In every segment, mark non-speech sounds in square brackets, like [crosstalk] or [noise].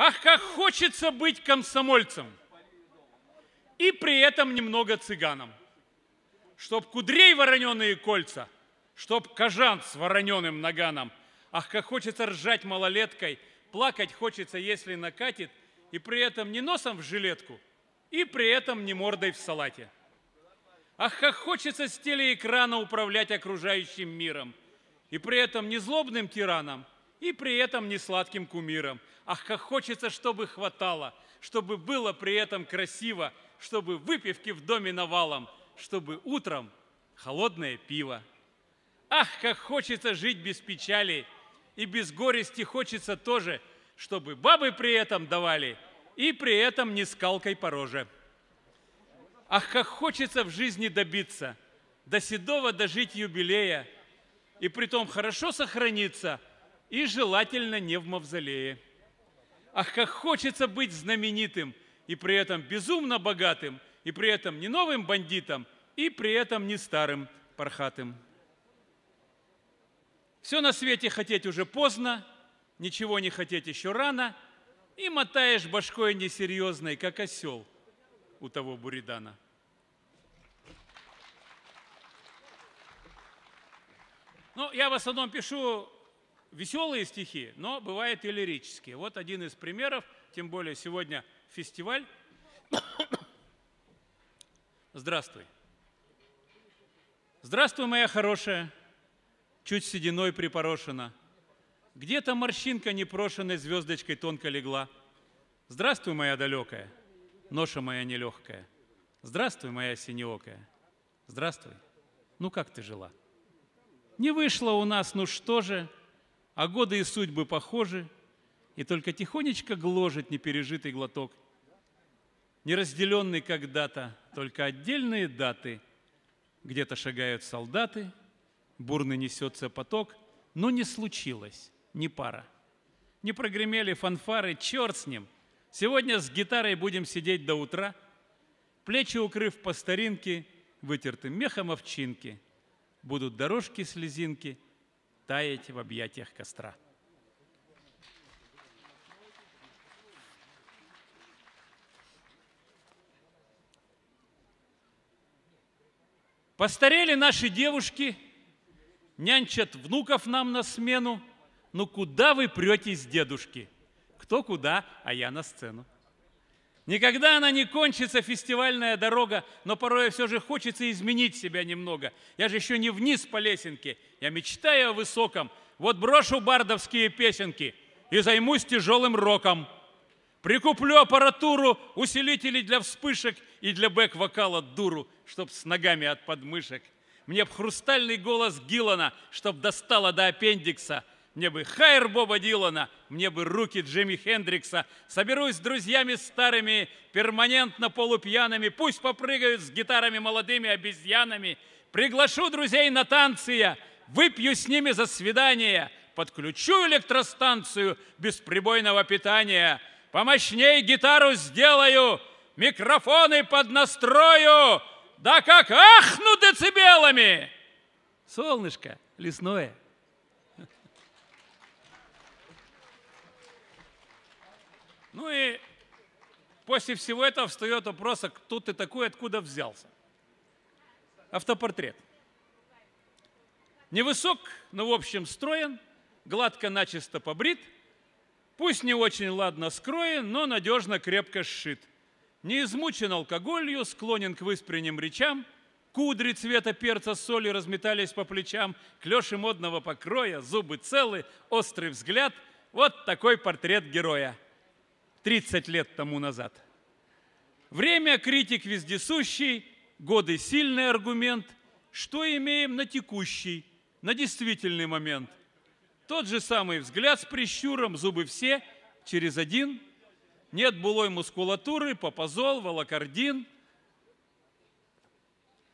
Ах, как хочется быть комсомольцем и при этом немного цыганом. Чтоб кудрей вороненые кольца, чтоб кожан с вороненым наганом. Ах, как хочется ржать малолеткой, плакать хочется, если накатит, и при этом не носом в жилетку, и при этом не мордой в салате. Ах, как хочется с телеэкрана управлять окружающим миром, и при этом не злобным тираном – и при этом не сладким кумиром. Ах, как хочется, чтобы хватало, чтобы было при этом красиво, чтобы выпивки в доме навалом, чтобы утром холодное пиво. Ах, как хочется жить без печали, и без горести хочется тоже, чтобы бабы при этом давали, и при этом не скалкой по роже. Ах, как хочется в жизни добиться, до седого дожить юбилея, и при том хорошо сохраниться – и желательно не в мавзолее. Ах, как хочется быть знаменитым и при этом безумно богатым, и при этом не новым бандитом, и при этом не старым пархатым. Все на свете хотеть уже поздно, ничего не хотеть еще рано, и мотаешь башкой несерьезной, как осел у того буридана. Ну, я в основном пишу веселые стихи, но бывают и лирические. Вот один из примеров, тем более сегодня фестиваль. [coughs] Здравствуй. Здравствуй, моя хорошая, чуть сединой припорошена. Где-то морщинка непрошенной звездочкой тонко легла. Здравствуй, моя далекая, ноша моя нелегкая. Здравствуй, моя синеокая. Здравствуй. Ну как ты жила? Не вышло у нас, ну что же – а годы и судьбы похожи, и только тихонечко гложет непережитый глоток. Неразделенный когда-то, только отдельные даты. Где-то шагают солдаты, бурно несется поток, но не случилось, не пара. Не прогремели фанфары, черт с ним. Сегодня с гитарой будем сидеть до утра, плечи укрыв по старинке, вытертым мехом овчинки. Будут дорожки слезинки – таять в объятиях костра. Постарели наши девушки, нянчат внуков нам на смену. Ну куда вы претесь, дедушки? Кто куда, а я на сцену. Никогда она не кончится, фестивальная дорога, но порой все же хочется изменить себя немного. Я же еще не вниз по лесенке, я мечтаю о высоком. Вот брошу бардовские песенки и займусь тяжелым роком. Прикуплю аппаратуру, усилители для вспышек и для бэк-вокала дуру, чтоб с ногами от подмышек. Мне б хрустальный голос Гиллана, чтоб достало до аппендикса – мне бы хайр Боба Дилана, мне бы руки Джимми Хендрикса. Соберусь с друзьями старыми, перманентно полупьяными, пусть попрыгают с гитарами молодыми обезьянами. Приглашу друзей на танцы я, выпью с ними за свидание, подключу электростанцию бесприбойного питания, помощней гитару сделаю, микрофоны поднастрою, да как ахну децибелами! Солнышко лесное. Ну и после всего этого встает вопрос, а кто ты такой, откуда взялся? Автопортрет. Невысок, но в общем строен, гладко начисто побрит, пусть не очень ладно скроен, но надежно крепко сшит. Не измучен алкоголью, склонен к выспренним речам – Кудри цвета перца с солью разметались по плечам, клеши модного покроя, зубы целы, острый взгляд. Вот такой портрет героя. 30 лет тому назад. Время критик вездесущий, годы сильный аргумент. Что имеем на текущий, на действительный момент? Тот же самый взгляд с прищуром, зубы все, через один. Нет былой мускулатуры, попозол, волокордин.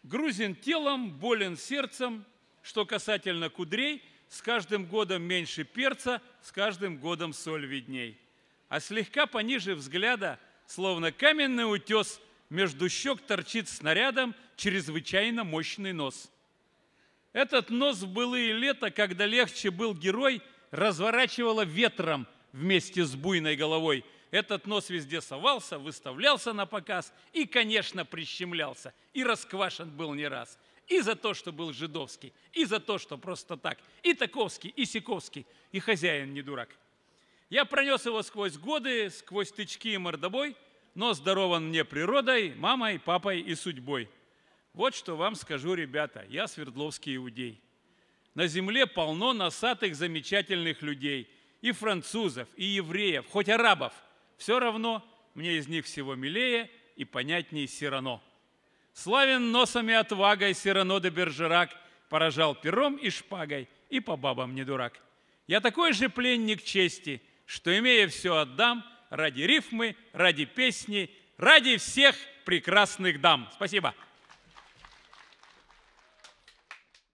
Грузин телом, болен сердцем. Что касательно кудрей, с каждым годом меньше перца, с каждым годом соль видней а слегка пониже взгляда, словно каменный утес, между щек торчит снарядом чрезвычайно мощный нос. Этот нос в былые лето, когда легче был герой, разворачивало ветром вместе с буйной головой. Этот нос везде совался, выставлялся на показ и, конечно, прищемлялся. И расквашен был не раз. И за то, что был жидовский, и за то, что просто так. И таковский, и сиковский, и хозяин не дурак. Я пронес его сквозь годы, сквозь тычки и мордобой, но здорован мне природой, мамой, папой и судьбой. Вот что вам скажу, ребята, я свердловский иудей. На земле полно носатых замечательных людей, и французов, и евреев, хоть арабов. Все равно мне из них всего милее и понятнее Сирано. Славен носами отвагой Сирано де Бержерак, поражал пером и шпагой, и по бабам не дурак. Я такой же пленник чести – что, имея все, отдам ради рифмы, ради песни, ради всех прекрасных дам. Спасибо.